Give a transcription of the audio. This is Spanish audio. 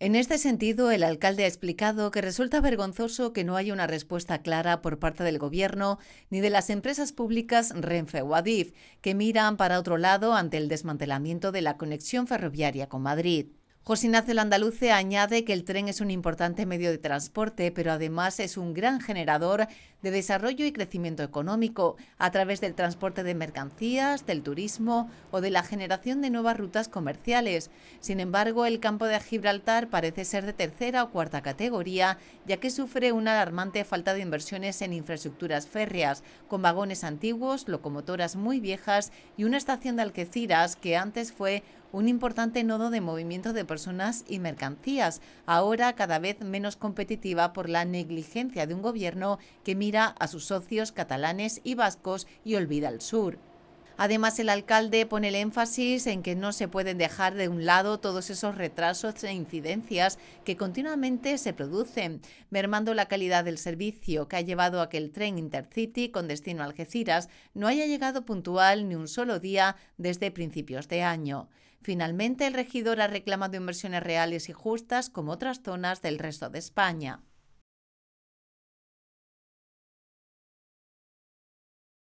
En este sentido, el alcalde ha explicado que resulta vergonzoso que no haya una respuesta clara por parte del Gobierno ni de las empresas públicas Renfe o Adif, que miran para otro lado ante el desmantelamiento de la conexión ferroviaria con Madrid. José Ignacio Andaluce añade que el tren es un importante medio de transporte, pero además es un gran generador de desarrollo y crecimiento económico a través del transporte de mercancías, del turismo o de la generación de nuevas rutas comerciales. Sin embargo, el campo de Gibraltar parece ser de tercera o cuarta categoría, ya que sufre una alarmante falta de inversiones en infraestructuras férreas, con vagones antiguos, locomotoras muy viejas y una estación de Algeciras que antes fue un importante nodo de movimiento de personas y mercancías, ahora cada vez menos competitiva por la negligencia de un gobierno que mira a sus socios catalanes y vascos y olvida al sur. Además, el alcalde pone el énfasis en que no se pueden dejar de un lado todos esos retrasos e incidencias que continuamente se producen, mermando la calidad del servicio que ha llevado a que el tren Intercity con destino a Algeciras no haya llegado puntual ni un solo día desde principios de año. Finalmente, el regidor ha reclamado inversiones reales y justas como otras zonas del resto de España.